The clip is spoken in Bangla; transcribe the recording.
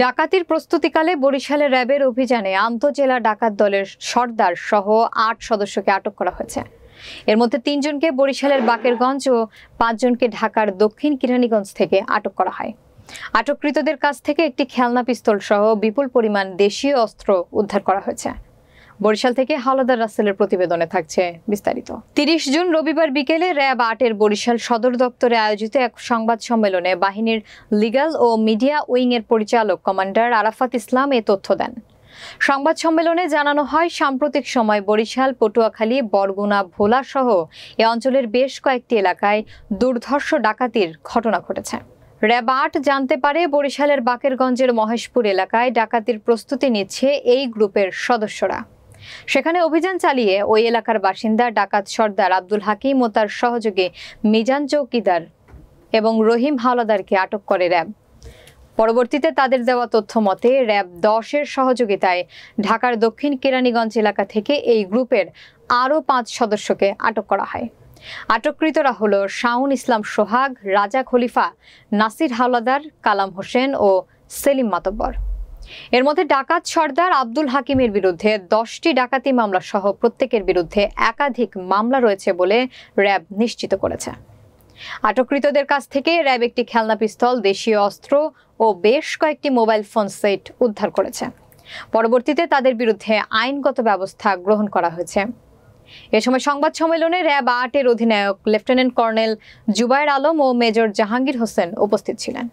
ডাকাতির প্রস্তুতিকালে বরিশালে র্যাবের অভিযানে আন্তজেলা ডাকাত দলের সর্দার সহ আট সদস্যকে আটক করা হয়েছে এর মধ্যে তিনজনকে বরিশালের বাকেরগঞ্জ ও পাঁচজনকে ঢাকার দক্ষিণ কিরানীগঞ্জ থেকে আটক করা হয় আটককৃতদের কাছ থেকে একটি খেলনা পিস্তল সহ বিপুল পরিমাণ দেশীয় অস্ত্র উদ্ধার করা হয়েছে বরিশাল থেকে হাওলাদার রাসেলের প্রতিবেদনে থাকছে বিস্তারিত তিরিশ জুন রবিবার বিকেলে র্যাব আটের বরিশাল সদর দপ্তরে আয়োজিত এক সংবাদ সম্মেলনে বাহিনীর লিগাল ও মিডিয়া উইংয়ের পরিচালক কমান্ডার আরাফাত ইসলাম এ তথ্য দেন সংবাদ সম্মেলনে জানানো হয় সাম্প্রতিক সময় বরিশাল পটুয়াখালী বরগুনা ভোলা সহ এ অঞ্চলের বেশ কয়েকটি এলাকায় দুর্ধর্ষ ডাকাতির ঘটনা ঘটেছে র্যাব আট জানতে পারে বরিশালের বাকেরগঞ্জের মহেশপুর এলাকায় ডাকাতির প্রস্তুতি নিচ্ছে এই গ্রুপের সদস্যরা সেখানে অভিযান চালিয়ে ওই এলাকার বাসিন্দা ডাকাত সর্দার আব্দুল হাকিম ও তার সহযোগী মিজান চৌকিদার এবং রহিম হাওলাদারকে আটক করে র্যাব পরবর্তীতে তাদের দেওয়া তথ্য মতে র্যাব দশের সহযোগিতায় ঢাকার দক্ষিণ কেরানীগঞ্জ এলাকা থেকে এই গ্রুপের আরও পাঁচ সদস্যকে আটক করা হয় আটককৃতরা হল শাউন ইসলাম সোহাগ রাজা খলিফা নাসির হাওলাদার কালাম হোসেন ও সেলিম মাতব্বর এর মধ্যে ডাকাত সর্দার আব্দুল হাকিমের বিরুদ্ধে দশটি ডাকাতি মামলা সহ প্রত্যেকের বিরুদ্ধে একাধিক মামলা রয়েছে বলে র্যাব নিশ্চিত করেছে আটককৃতদের কাছ থেকে র্যাব একটি খেলনা পিস্তল দেশীয় অস্ত্র ও বেশ কয়েকটি মোবাইল ফোন সেট উদ্ধার করেছে পরবর্তীতে তাদের বিরুদ্ধে আইনগত ব্যবস্থা গ্রহণ করা হয়েছে এ সময় সংবাদ সম্মেলনে র্যাব আটের অধিনায়ক লেফটেন্যান্ট কর্নেল জুবায়ের আলম ও মেজর জাহাঙ্গীর হোসেন উপস্থিত ছিলেন